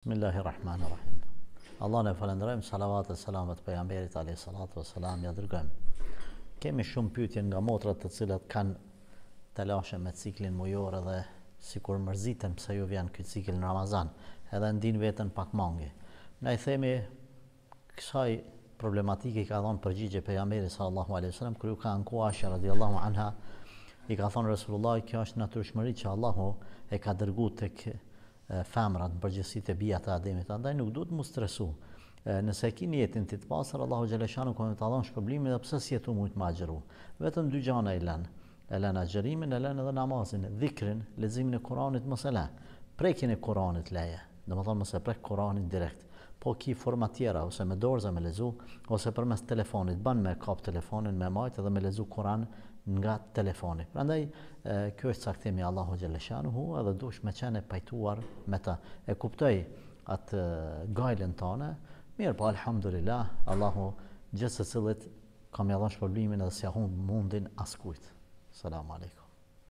Bismillahirrahmanirrahim. Allah në falendrojmë, salavat e salamet për jamberit, ale salat vë salam, ja dërgojmë. Kemi shumë pytje nga motrat të cilat kanë të lashe me ciklin mujore dhe si kur mërzitën pëse ju vjen këtë ciklin në Ramazan, edhe ndin vetën pak mangi. na i themi, kësaj problematike i ka dhonë përgjigje për jamberi sa Allahu a.s. Kërju ka në kua radiallahu anha, i ka thonë Resulullah, kjo është natërshmëri që Allahu e ka dërgu të këtë femrat, bërgjësit e bia të ademit, andaj nuk duhet të mu stresu. Nëse e ki një jetin të të pasër, Allahu Gjeleshanu, nuk konë të adhon shpëblimi dhe pësës jetu mujtë ma gjëru. Vetëm dy gjana i lenë, e lenë a gjërimin, e lenë edhe namazin, dhikrin, lezimin e Koranit mësë e lenë, prekin e Koranit leje, dhe më thonë mëse prekë Koranit direkt po ki forma tjera, ose me dorëza me lezu, ose për mes telefonit, ban me kap telefonin, me majtë edhe me lezu Koran nga telefoni. Prandaj, ndaj, kjo është saktimi Allahu Gjeleshanu hu, edhe dush me qene pajtuar me ta. E kuptoj atë gajlin tane, mirë po alhamdulillah, Allahu gjithë se cilit kam jadhash problemin edhe si ahun mundin askujt. Salamu alaikum.